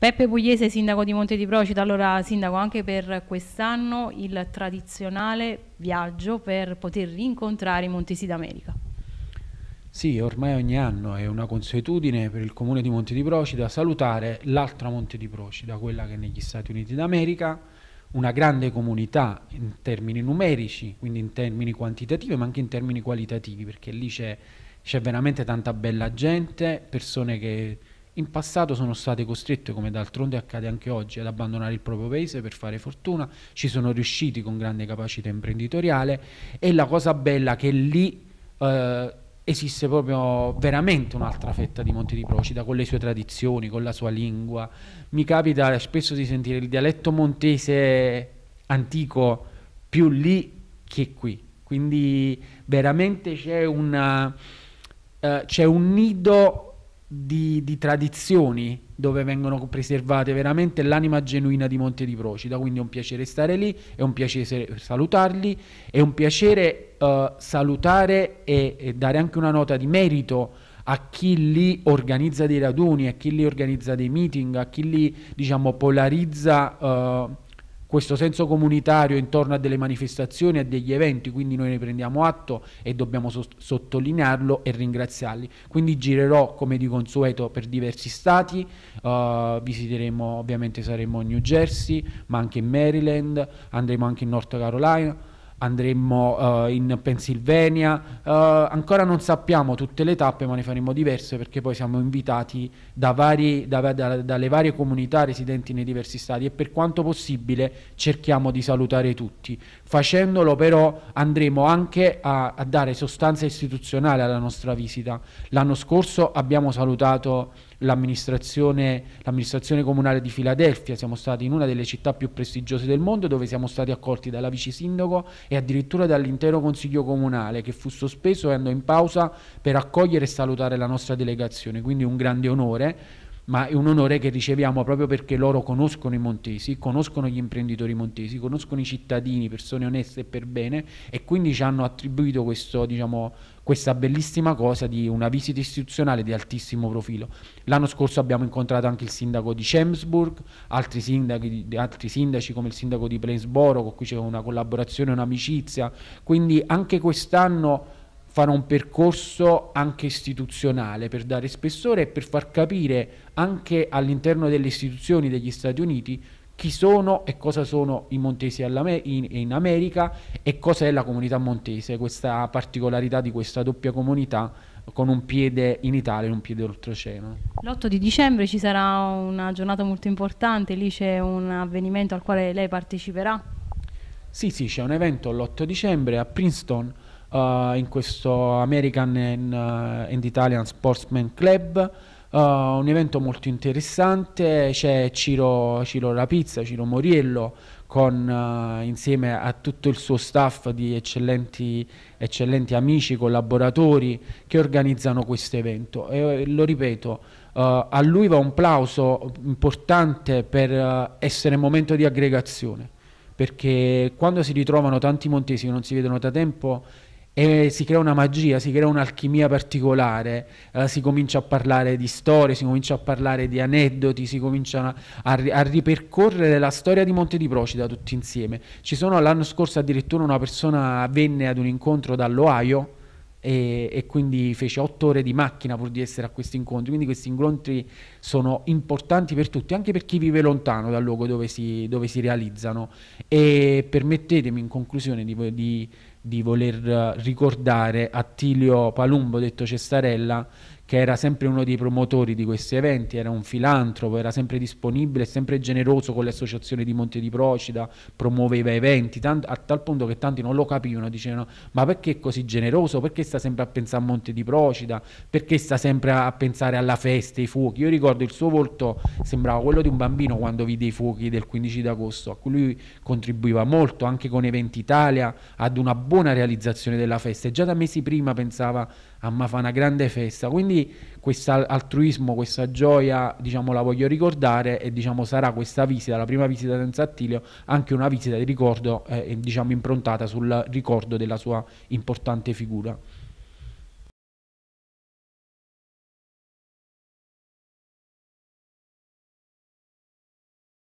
Peppe Pugliese, sindaco di Monte di Procida, allora sindaco anche per quest'anno il tradizionale viaggio per poter rincontrare i Montesi d'America. Sì, ormai ogni anno è una consuetudine per il comune di Monte di Procida salutare l'altra Monte di Procida, quella che è negli Stati Uniti d'America, una grande comunità in termini numerici, quindi in termini quantitativi, ma anche in termini qualitativi, perché lì c'è veramente tanta bella gente, persone che in passato sono state costrette, come d'altronde accade anche oggi, ad abbandonare il proprio paese per fare fortuna, ci sono riusciti con grande capacità imprenditoriale e la cosa bella è che lì eh, esiste proprio veramente un'altra fetta di Monte di Procida con le sue tradizioni, con la sua lingua. Mi capita spesso di sentire il dialetto montese antico più lì che qui, quindi veramente c'è, una, eh, c'è un nido di, di, tradizioni dove vengono preservate veramente l'anima genuina di Monte di Procida, quindi è un piacere stare lì, è un piacere salutarli, è un piacere uh, salutare e, e, dare anche una nota di merito a chi li organizza dei raduni, a chi li organizza dei meeting, a chi li diciamo, polarizza uh, questo senso comunitario intorno a delle manifestazioni, a degli eventi, quindi noi ne prendiamo atto e dobbiamo so sottolinearlo e ringraziarli. Quindi girerò come di consueto per diversi stati, uh, visiteremo ovviamente saremo New Jersey, ma anche in Maryland, andremo anche in North Carolina, andremo uh, in Pennsylvania, uh, ancora non sappiamo tutte le tappe ma ne faremo diverse perché poi siamo invitati da vari, da, da, dalle varie comunità residenti nei diversi stati e per quanto possibile cerchiamo di salutare tutti. Facendolo però andremo anche a, a dare sostanza istituzionale alla nostra visita. L'anno scorso abbiamo salutato l'amministrazione, comunale di Filadelfia, siamo stati in una delle città più prestigiose del mondo dove siamo stati accolti dalla vice sindaco e addirittura dall'intero consiglio comunale che fu sospeso e andò in pausa per accogliere e salutare la nostra delegazione, quindi un grande onore ma è un onore che riceviamo proprio perché loro conoscono i montesi, conoscono gli imprenditori montesi, conoscono i cittadini, persone oneste e per bene e quindi ci hanno attribuito questo, diciamo, questa bellissima cosa di una visita istituzionale di altissimo profilo. L'anno scorso abbiamo incontrato anche il sindaco di Cemsburg, altri sindaci, altri sindaci come il sindaco di Plainsboro, con cui c'è una collaborazione, un'amicizia, quindi anche quest'anno fare un percorso anche istituzionale per dare spessore e per far capire anche all'interno delle istituzioni degli Stati Uniti chi sono e cosa sono i montesi in, America e cosa è la comunità montese, questa particolarità di questa doppia comunità con un piede in Italia e un piede oltreoceano. L'8 di dicembre ci sarà una giornata molto importante, lì c'è un avvenimento al quale lei parteciperà? Sì, sì, c'è un evento l'8 dicembre a Princeton uh, in questo American and, uh, and Italian Sportsman Club. Uh, un evento molto interessante, c'è Ciro, Ciro Rapizza, Ciro Moriello con, uh, insieme a tutto il suo staff di eccellenti, eccellenti amici, collaboratori che organizzano questo evento. E, lo ripeto, uh, a lui va un plauso importante per essere momento di aggregazione perché quando si ritrovano tanti montesi che non si vedono da tempo e si crea una magia, si crea un'alchimia particolare, eh, si comincia a parlare di storie, si comincia a parlare di aneddoti, si comincia a, ri- a ripercorrere la storia di Monte di Procida tutti insieme. Ci sono l'anno scorso addirittura una persona venne ad un incontro dall'Ohio e, e, quindi fece otto ore di macchina pur di essere a questi incontri. Quindi questi incontri sono importanti per tutti, anche per chi vive lontano dal luogo dove si, dove si realizzano. E permettetemi in conclusione di, di, di voler ricordare Attilio Palumbo, detto Cestarella, che era sempre uno dei promotori di questi eventi, era un filantropo, era sempre disponibile, sempre generoso con le associazioni di Monte di Procida, promuoveva eventi, a tal punto che tanti non lo capivano, dicevano ma perché è così generoso, perché sta sempre a pensare a Monte di Procida, perché sta sempre a pensare alla festa, ai fuochi. Io ricordo il suo volto sembrava quello di un bambino quando vide i fuochi del 15 d'agosto, a cui lui contribuiva molto anche con Eventi Italia ad una buona realizzazione della festa e già da mesi prima pensava a Ma fa una grande festa. Quindi questo altruismo, questa gioia, diciamo, la voglio ricordare e diciamo, sarà questa visita, la prima visita senza Attilio, anche una visita di ricordo, eh, diciamo, improntata sul ricordo della sua importante figura.